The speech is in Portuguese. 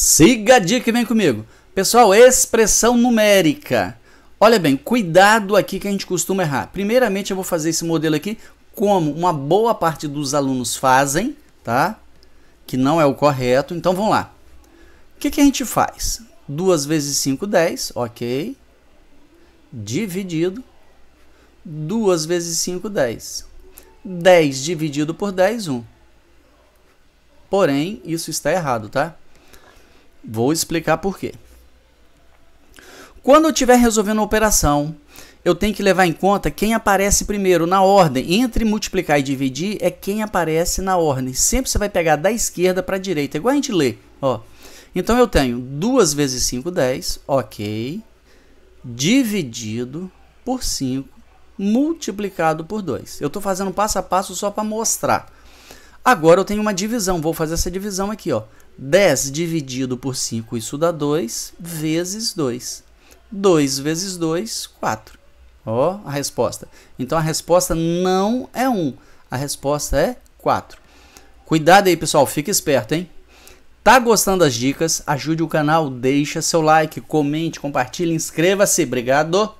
Siga a dica e vem comigo. Pessoal, expressão numérica. Olha bem, cuidado aqui que a gente costuma errar. Primeiramente, eu vou fazer esse modelo aqui como uma boa parte dos alunos fazem, tá? Que não é o correto. Então, vamos lá. O que, que a gente faz? 2 vezes 5, 10, ok. Dividido. 2 vezes 5, 10. 10 dividido por 10, 1. Porém, isso está errado, tá? Vou explicar por quê. Quando eu estiver resolvendo a operação, eu tenho que levar em conta quem aparece primeiro na ordem. Entre multiplicar e dividir é quem aparece na ordem. Sempre você vai pegar da esquerda para a direita, igual a gente lê. Ó. Então eu tenho 2 vezes 5, 10, ok, dividido por 5, multiplicado por 2. Eu estou fazendo passo a passo só para mostrar. Agora eu tenho uma divisão, vou fazer essa divisão aqui, ó. 10 dividido por 5, isso dá 2, vezes 2. 2 vezes 2, 4. Ó, a resposta. Então a resposta não é 1, a resposta é 4. Cuidado aí, pessoal, fica esperto, hein? Tá gostando das dicas? Ajude o canal, deixa seu like, comente, compartilhe, inscreva-se. Obrigado.